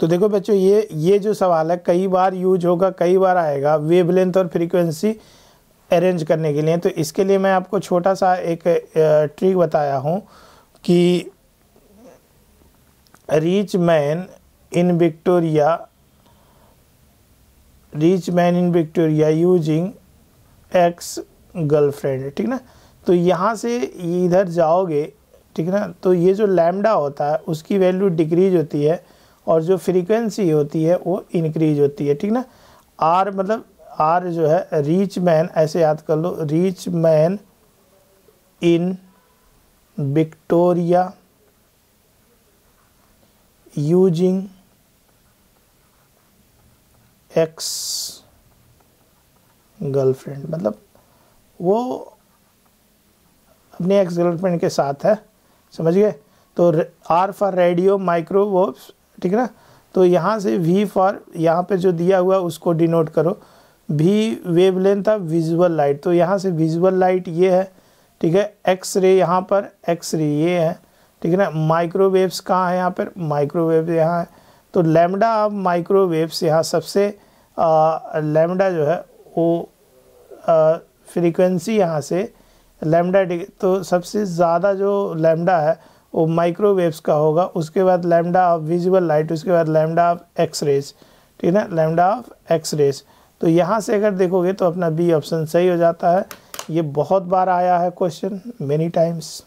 तो देखो बच्चों ये ये जो सवाल है कई बार यूज होगा कई बार आएगा वेवलेंथ और फ्रीक्वेंसी अरेंज करने के लिए तो इसके लिए मैं आपको छोटा सा एक ट्रिक बताया हूँ कि reach man in Victoria reach man in Victoria using ex girlfriend ठीक ना तो यहाँ से इधर जाओगे ठीक ना तो ये जो लैमडा होता है उसकी वैल्यू डिक्रीज होती है और जो फ्रीक्वेंसी होती है वो इंक्रीज होती है ठीक ना आर मतलब आर जो है रीच मैन ऐसे याद कर लो reach man in Victoria using ex girlfriend मतलब वो अपने एक्स गर्लफ्रेंड के साथ है समझ गए तो आर फॉर रेडियो माइक्रोवेव्स ठीक है ना तो यहाँ से वी फॉर यहाँ पे जो दिया हुआ उसको डिनोट करो वेव लेंथ था विजुअल लाइट तो यहाँ से विजुअल लाइट ये है ठीक है एक्स रे यहाँ पर एक्स रे ये है ठीक है ना माइक्रोवेव्स कहाँ है यहाँ पर माइक्रोवेव यहाँ है तो लेमडा अब माइक्रोवेव्स यहाँ सबसे लेमडा जो है वो फ्रीक्वेंसी यहाँ से लेमडा तो सबसे ज़्यादा जो लेमडा है वो माइक्रोवेव्स का होगा उसके बाद लैमडा ऑफ विजुअल लाइट उसके बाद लैमडा ऑफ एक्स रेज ठीक है लैमडा ऑफ एक्स रेज तो यहाँ से अगर देखोगे तो अपना बी ऑप्शन सही हो जाता है ये बहुत बार आया है क्वेश्चन मेनी टाइम्स